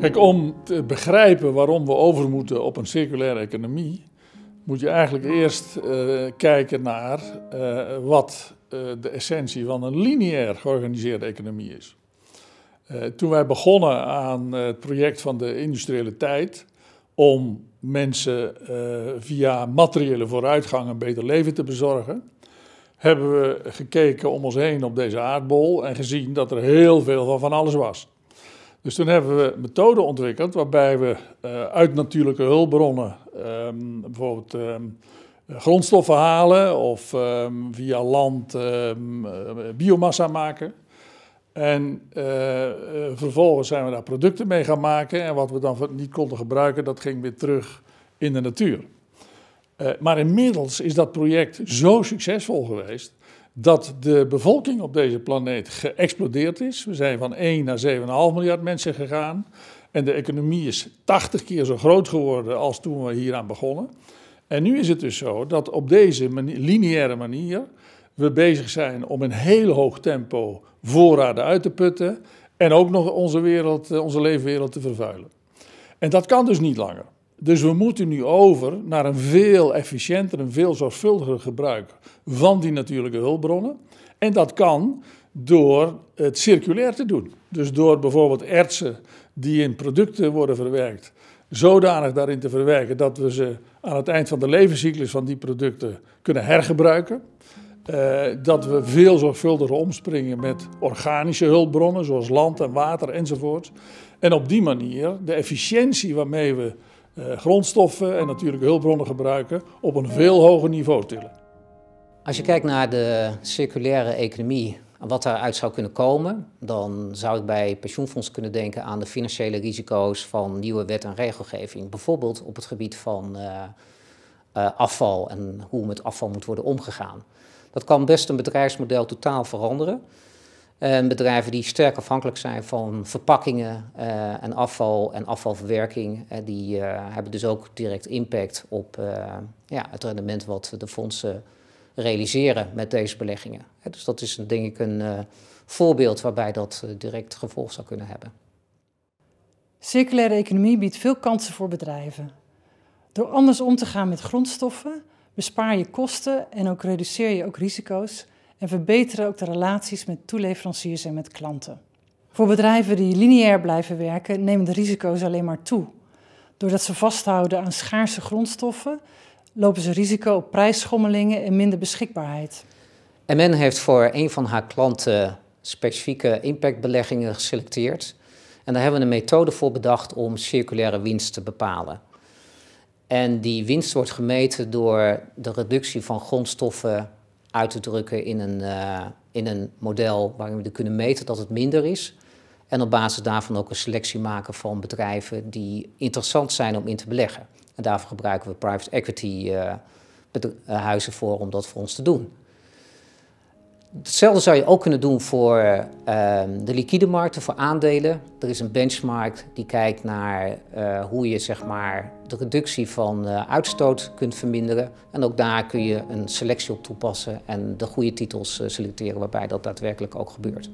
Kijk, om te begrijpen waarom we over moeten op een circulaire economie, moet je eigenlijk eerst eh, kijken naar eh, wat eh, de essentie van een lineair georganiseerde economie is. toen wij begonnen aan het project van de industriële tijd om mensen via materiële vooruitgang een beter leven te bezorgen, hebben we gekeken om ons heen op deze aardbol en gezien dat er heel veel van van alles was. Dus toen hebben we methoden ontwikkeld waarbij we eh, uit natuurlijke hulpbronnen, ehm, bijvoorbeeld ehm, grondstoffen halen of ehm, via land eh, biomassa maken. En eh, vervolgens zijn we daar producten mee gaan maken en wat we dan niet konden gebruiken, dat ging weer terug in de natuur. maar inmiddels is dat project zo succesvol geweest dat de bevolking op deze planeet geëxplodeerd is. We zijn van 1 naar 7,5 miljard mensen gegaan. En de economie is 80 keer zo groot geworden als toen we hieraan begonnen. En nu is het dus zo dat op deze lineaire manier we bezig zijn om in heel hoog tempo voorraden uit te putten en ook nog onze, wereld, eh, onze leefwereld te vervuilen. En dat kan dus niet langer. Dus we moeten nu over naar een veel efficiënter en veel zorgvuldiger gebruik van die natuurlijke hulpbronnen. En dat kan door het circulair te doen. Dus door bijvoorbeeld ertsen die in producten worden verwerkt, zodanig daarin te verwerken dat we ze aan het eind van de levenscyclus van die producten kunnen hergebruiken. Eh, dat we veel zorgvuldiger omspringen met organische hulpbronnen, zoals land en water enzovoort. En op die manier de efficiëntie waarmee we eh, grondstoffen en natuurlijk hulpbronnen gebruiken op een veel hoger niveau tillen. Als je kijkt naar de circulaire economie en wat daaruit zou kunnen komen, dan zou ik bij pensioenfonds kunnen denken aan de financiële risico's van nieuwe wet en regelgeving. Bijvoorbeeld op het gebied van eh, eh, afval en hoe met afval moet worden omgegaan. Dat kan best een bedrijfsmodel totaal veranderen. Ehm, bedrijven die sterk afhankelijk zijn van verpakkingen eh, en afval en afvalverwerking. Eh, die eh, hebben dus ook direct impact op ja, het rendement wat de fondsen realiseren met deze beleggingen. dus dat is denk ik een voorbeeld waarbij dat direct gevolg zou kunnen hebben. Circulaire economie biedt veel kansen voor bedrijven. Door anders om te gaan met grondstoffen bespaar je kosten en ook reduceer je ook risico's en verbeteren ook de relaties met toeleveranciers en met klanten. Voor bedrijven die lineair blijven werken nemen de risico's alleen maar toe. Doordat ze vasthouden aan schaarse grondstoffen, lopen ze risico op prijsschommelingen en minder beschikbaarheid. MN heeft voor een van haar klanten specifieke impactbeleggingen geselecteerd. En daar hebben we een methode voor bedacht om circulaire winst te bepalen. En die winst wordt gemeten door de reductie van grondstoffen uit te drukken in een, eh, in een model waarin we kunnen meten dat het minder is. En op basis daarvan ook een selectie maken van bedrijven die interessant zijn om in te beleggen. En daarvoor gebruiken we private equity eh, eh, huizen voor om dat voor ons te doen. Hetzelfde zou je ook kunnen doen voor ehm, de liquide markten, voor aandelen. Er is een benchmark die kijkt naar eh, hoe je zeg maar, de reductie van eh, uitstoot kunt verminderen. En ook daar kun je een selectie op toepassen en de goede titels eh, selecteren waarbij dat daadwerkelijk ook gebeurt.